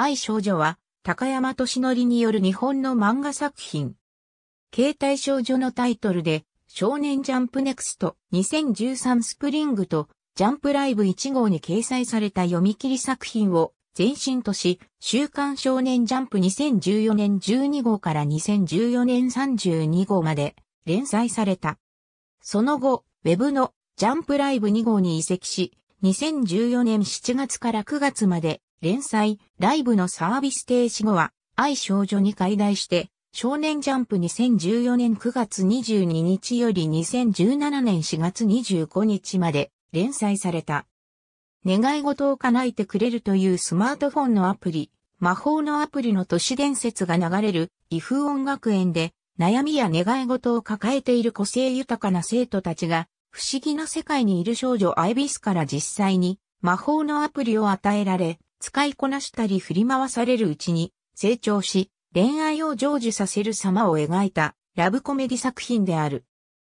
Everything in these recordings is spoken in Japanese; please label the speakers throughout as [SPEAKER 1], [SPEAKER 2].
[SPEAKER 1] 愛少女は、高山敏則による日本の漫画作品。携帯少女のタイトルで、少年ジャンプネクスト2013スプリングと、ジャンプライブ1号に掲載された読み切り作品を前身とし、週刊少年ジャンプ2014年12号から2014年32号まで連載された。その後、ウェブのジャンプライブ2号に移籍し、2014年7月から9月まで連載、ライブのサービス停止後は、愛少女に解題して、少年ジャンプ2014年9月22日より2017年4月25日まで連載された。願い事を叶えてくれるというスマートフォンのアプリ、魔法のアプリの都市伝説が流れる、異風音楽園で、悩みや願い事を抱えている個性豊かな生徒たちが、不思議な世界にいる少女アイビスから実際に魔法のアプリを与えられ、使いこなしたり振り回されるうちに成長し、恋愛を成就させる様を描いたラブコメディ作品である。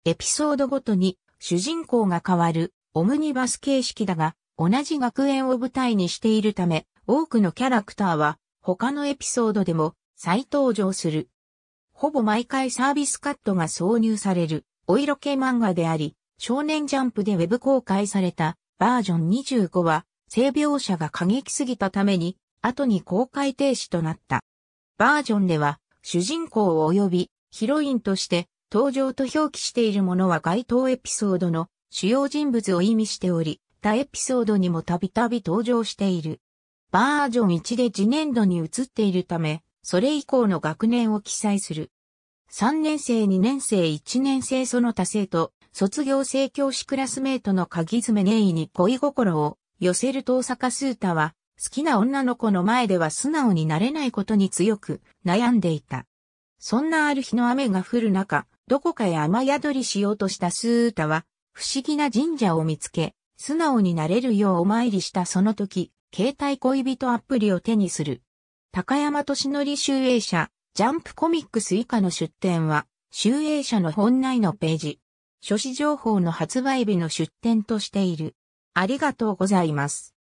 [SPEAKER 1] エピソードごとに主人公が変わるオムニバス形式だが、同じ学園を舞台にしているため、多くのキャラクターは他のエピソードでも再登場する。ほぼ毎回サービスカットが挿入されるお色気漫画であり、少年ジャンプでウェブ公開されたバージョン25は性描写が過激すぎたために、後に公開停止となった。バージョンでは、主人公及びヒロインとして登場と表記しているものは該当エピソードの主要人物を意味しており、他エピソードにもたびたび登場している。バージョン1で次年度に移っているため、それ以降の学年を記載する。3年生、2年生、1年生その他生と、卒業生教師クラスメートの鍵詰め念意に恋心を寄せる遠坂スータは、好きな女の子の前では素直になれないことに強く悩んでいた。そんなある日の雨が降る中、どこかへ雨宿りしようとしたスータは、不思議な神社を見つけ、素直になれるようお参りしたその時、携帯恋人アプリを手にする。高山敏則集英社、ジャンプコミックス以下の出展は、集英社の本内のページ。書誌情報の発売日の出展としている。ありがとうございます。